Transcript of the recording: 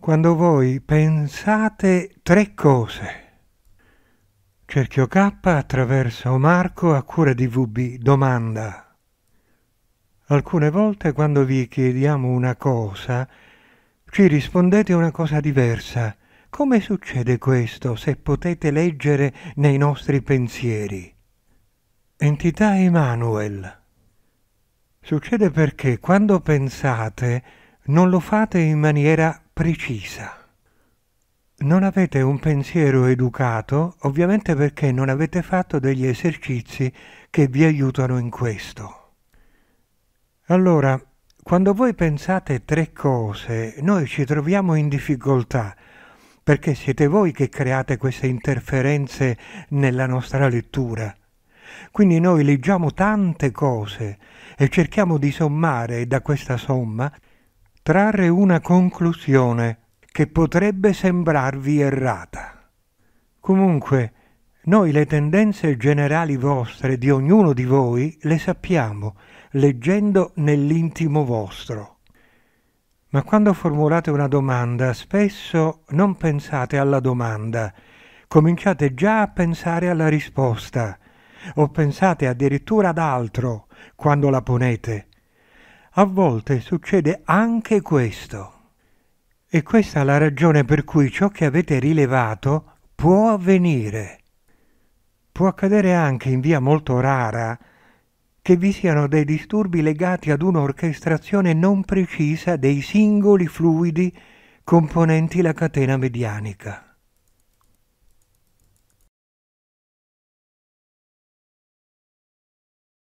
quando voi pensate tre cose. Cerchio K attraverso Marco a cura di VB domanda. Alcune volte quando vi chiediamo una cosa, ci rispondete una cosa diversa. Come succede questo se potete leggere nei nostri pensieri? Entità Emanuel. Succede perché quando pensate non lo fate in maniera precisa. Non avete un pensiero educato, ovviamente perché non avete fatto degli esercizi che vi aiutano in questo. Allora, quando voi pensate tre cose, noi ci troviamo in difficoltà, perché siete voi che create queste interferenze nella nostra lettura. Quindi noi leggiamo tante cose e cerchiamo di sommare da questa somma trarre una conclusione che potrebbe sembrarvi errata. Comunque, noi le tendenze generali vostre di ognuno di voi le sappiamo, leggendo nell'intimo vostro. Ma quando formulate una domanda, spesso non pensate alla domanda, cominciate già a pensare alla risposta, o pensate addirittura ad altro quando la ponete a volte succede anche questo. E questa è la ragione per cui ciò che avete rilevato può avvenire. Può accadere anche in via molto rara che vi siano dei disturbi legati ad un'orchestrazione non precisa dei singoli fluidi componenti la catena medianica.